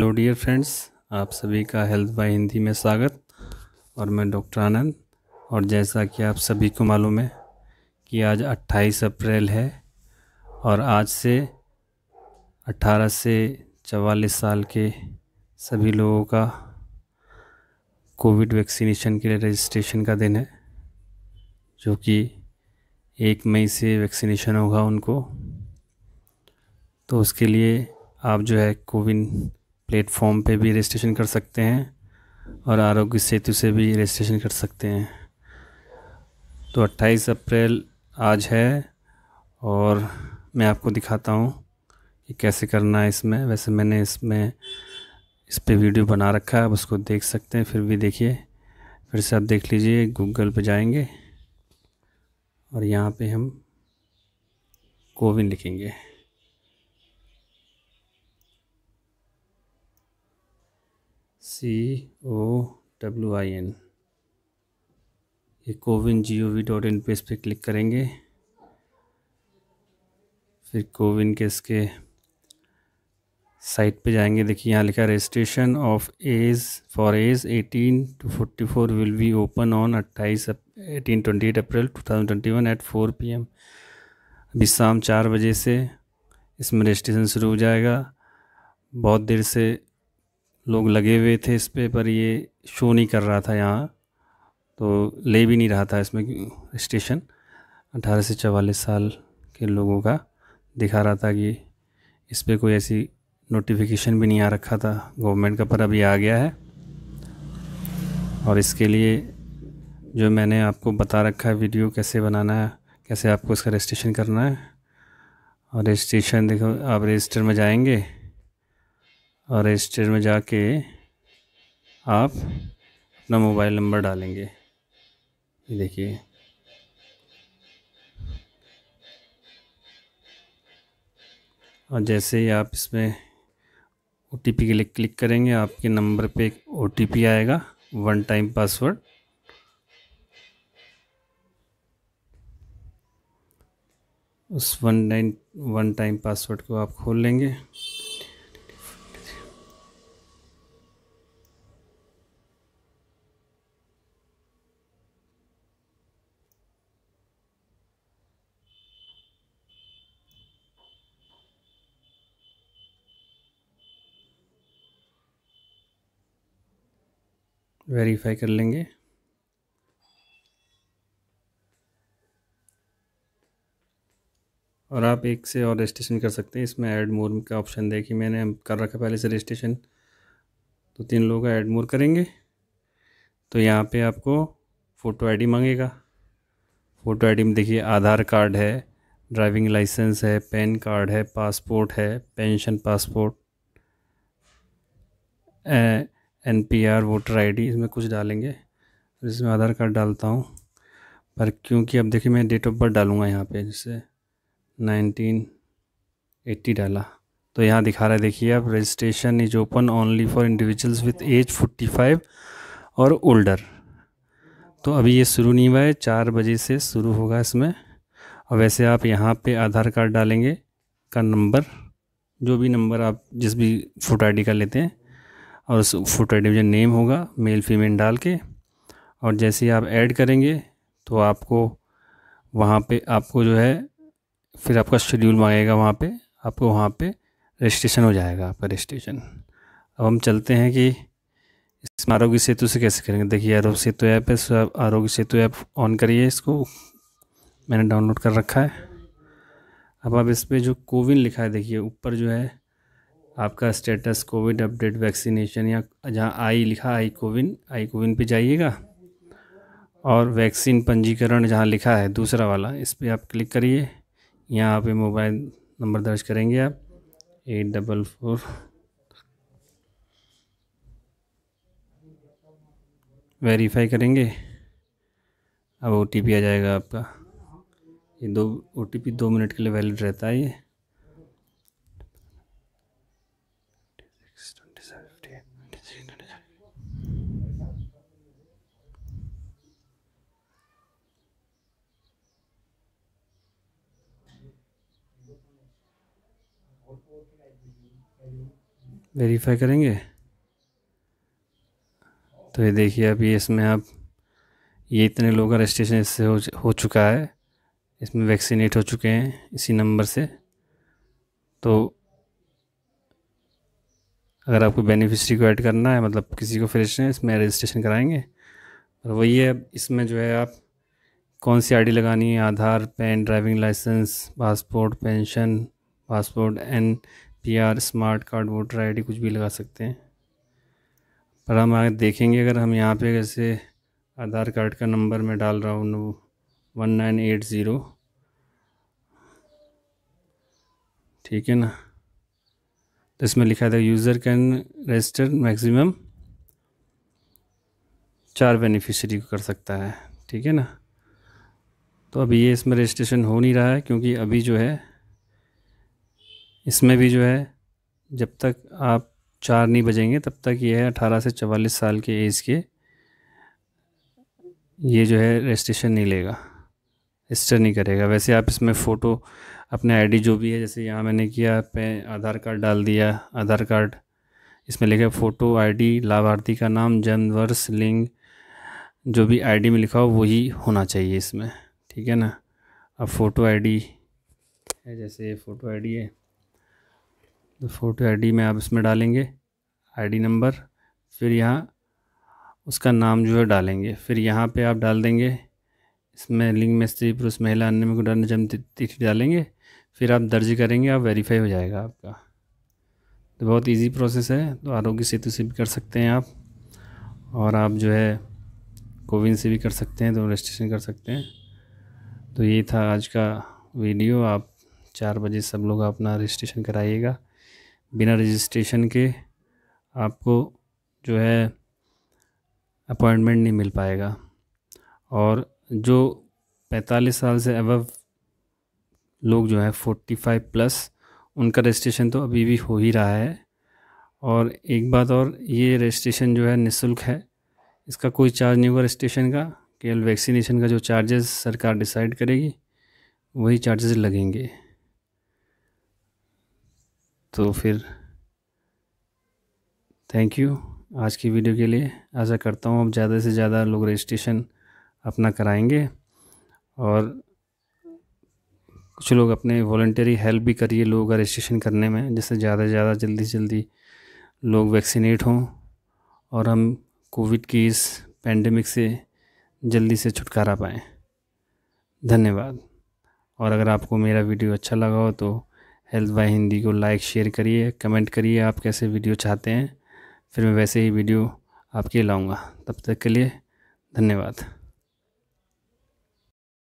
hello dear friends आप सभी का हेल्थ बाय हिंदी में स्वागत और मैं डॉक्टर आनंद और जैसा कि आप सभी को मालूम है कि आज 28 अप्रैल है और आज से 18 से 44 साल के सभी लोगों का कोविड वैक्सीनेशन के लिए रजिस्ट्रेशन का दिन है जो कि एक मई से वैक्सीनेशन होगा उनको तो उसके लिए आप जो है कोविन प्लेटफॉर्म पे भी रजिस्ट्रेशन कर सकते हैं और आरोग्य सेतु से भी रजिस्ट्रेशन कर सकते हैं तो 28 अप्रैल आज है और मैं आपको दिखाता हूँ कि कैसे करना है इसमें वैसे मैंने इसमें इस पर वीडियो बना रखा है आप उसको देख सकते हैं फिर भी देखिए फिर से आप देख लीजिए गूगल पे जाएंगे और यहाँ पे हम कोविन लिखेंगे सी ओ डब्ल्यू आई एन ये CoWIN G O V dot in पे इस पर क्लिक करेंगे फिर कोविन के इसके साइट पे जाएंगे देखिए यहाँ लिखा registration of age for age 18 to 44 will be open on 28 eighteen twenty eight April two thousand twenty one at four P M अभी शाम चार बजे से इसमें रजिस्ट्रेशन शुरू हो जाएगा बहुत देर से लोग लगे हुए थे इस पे पर ये शो नहीं कर रहा था यहाँ तो ले भी नहीं रहा था इसमें स्टेशन अठारह से चवालीस साल के लोगों का दिखा रहा था कि इस पर कोई ऐसी नोटिफिकेशन भी नहीं आ रखा था गवर्नमेंट का पर अभी आ गया है और इसके लिए जो मैंने आपको बता रखा है वीडियो कैसे बनाना है कैसे आपको इसका रजिस्ट्रेशन करना है और रजिस्ट्रेशन देखो आप रजिस्टर में जाएंगे और रजिस्टर में जाके आप अपना मोबाइल नंबर डालेंगे ये देखिए और जैसे ही आप इसमें ओ टी पी के लिए क्लिक करेंगे आपके नंबर पे एक ओ टी पी आएगा वन टाइम पासवर्ड उस one time one time password को आप खोल लेंगे वेरीफाई कर लेंगे और आप एक से और रजिस्ट्रेशन कर सकते हैं इसमें ऐड मोर का ऑप्शन देखिए मैंने कर रखा पहले से रजिस्ट्रेशन तो तीन लोग ऐड मोर करेंगे तो यहाँ पे आपको फ़ोटो आईडी मांगेगा फ़ोटो आईडी में देखिए आधार कार्ड है ड्राइविंग लाइसेंस है पैन कार्ड है पासपोर्ट है pension passport N P R voter I D इसमें कुछ डालेंगे इसमें आधार कार्ड डालता हूँ पर क्योंकि अब देखिए मैं डेट ऑफ बर्थ डालूँगा यहाँ पे जैसे नाइनटीन एट्टी डाला तो यहाँ दिखा रहा है देखिए अब registration is open only for individuals with age forty five और ओल्डर तो अभी ये शुरू नहीं हुआ है चार बजे से शुरू होगा इसमें और वैसे आप यहाँ पे आधार कार्ड डालेंगे का नंबर जो भी नंबर आप जिस भी फोटो आई का लेते हैं और उस फुटर डिवीज़न नेम होगा मेल फीमेल डाल के और जैसे ही आप ऐड करेंगे तो आपको वहाँ पे आपको जो है फिर आपका शेड्यूल मांगेगा वहाँ पे आपको वहाँ पे रजिस्ट्रेशन हो जाएगा आपका रजिस्ट्रेशन अब हम चलते हैं कि इस आरोग्य सेतु से कैसे करेंगे देखिए आरोग्य सेतु ऐप है आरोग्य सेतु ऐप ऑन करिए इसको मैंने डाउनलोड कर रखा है अब आप इस पर जो कोविन लिखा है देखिए ऊपर जो है आपका स्टेटस कोविड अपडेट वैक्सीनेशन या जहाँ आई लिखा आई कोविन आई कोविन पे जाइएगा और वैक्सीन पंजीकरण जहाँ लिखा है दूसरा वाला इस पर आप क्लिक करिए यहाँ पे मोबाइल नंबर दर्ज करेंगे आप एट डबल फोर वेरीफाई करेंगे अब ओ आ जाएगा आपका ये दो ओ दो मिनट के लिए वैलिड रहता है ये वेरीफाई करेंगे तो ये देखिए अभी ये इसमें आप ये इतने लोग का रजिस्ट्रेशन इससे हो, हो चुका है इसमें वैक्सीनेट हो चुके हैं इसी नंबर से तो अगर आपको बेनिफिशरी को ऐड करना है मतलब किसी को फ्रेश है इसमें रजिस्ट्रेशन कराएंगे और वही है इसमें जो है आप कौन सी आईडी लगानी है Aadhaar PAN driving licence passport pension passport N P R smart card voter ID कुछ भी लगा सकते हैं पर हम आगे देखेंगे अगर हम यहाँ पे जैसे आधार कार्ड का नंबर मैं डाल रहा हूँ वन नाइन एट ज़ीरो ठीक है ना तो इसमें लिखा था यूज़र कैन रजिस्टर मैक्सिमम चार बेनिफिशरी को कर सकता है ठीक है ना तो अभी ये इसमें रजिस्ट्रेशन हो नहीं रहा है क्योंकि अभी जो है इसमें भी जो है जब तक आप चार नहीं बजेंगे तब तक ये है अठारह से चवालीस साल के एज के ये जो है रजिस्ट्रेशन नहीं लेगा रजिस्टर नहीं करेगा वैसे आप इसमें फ़ोटो अपने आईडी जो भी है जैसे यहाँ मैंने किया पे आधार कार्ड डाल दिया आधार कार्ड इसमें लिखा फ़ोटो आईडी लाभार्थी का नाम जन्म वर्ष लिंग जो भी आईडी में लिखा हो वही होना चाहिए इसमें ठीक है ना अब फ़ोटो आईडी है जैसे फ़ोटो आईडी है तो फ़ोटो आईडी में आप इसमें डालेंगे आईडी नंबर फिर यहाँ उसका नाम जो है डालेंगे फिर यहाँ पे आप डाल देंगे इसमें लिंग में स्त्री पुरुष महिला अन्य में को जन्म तिथि डालेंगे फिर आप दर्ज करेंगे आप वेरीफाई हो जाएगा आपका तो बहुत इजी प्रोसेस है तो आरोग्य सेतु से भी कर सकते हैं आप और आप जो है कोविन से भी कर सकते हैं तो रजिस्ट्रेशन कर सकते हैं तो ये था आज का वीडियो आप चार बजे सब लोग अपना रजिस्ट्रेशन कराइएगा बिना रजिस्ट्रेशन के आपको जो है अपॉइंटमेंट नहीं मिल पाएगा और जो 45 साल से अबव लोग जो है 45 प्लस उनका रजिस्ट्रेशन तो अभी भी हो ही रहा है और एक बात और ये रजिस्ट्रेशन जो है निशुल्क है इसका कोई चार्ज नहीं होगा रजिस्ट्रेशन का केवल वैक्सीनेशन का जो चार्जेस सरकार डिसाइड करेगी वही चार्जेस लगेंगे तो फिर थैंक यू आज की वीडियो के लिए आशा करता हूँ अब ज़्यादा से ज़्यादा लोग रजिस्ट्रेशन अपना कराएंगे और कुछ लोग अपने वॉल्टरी हेल्प भी करिए लोगों का रजिस्ट्रेशन करने में जिससे ज़्यादा से ज़्यादा जल्दी से जल्दी लोग वैक्सीनेट हों और हम कोविड की इस पेंडेमिक से जल्दी से छुटकारा पाएँ धन्यवाद और अगर आपको मेरा वीडियो अच्छा लगा हो तो हेल्थ बाय हिंदी को लाइक शेयर करिए कमेंट करिए आप कैसे वीडियो चाहते हैं फिर मैं वैसे ही वीडियो आपके लाऊंगा तब तक के लिए धन्यवाद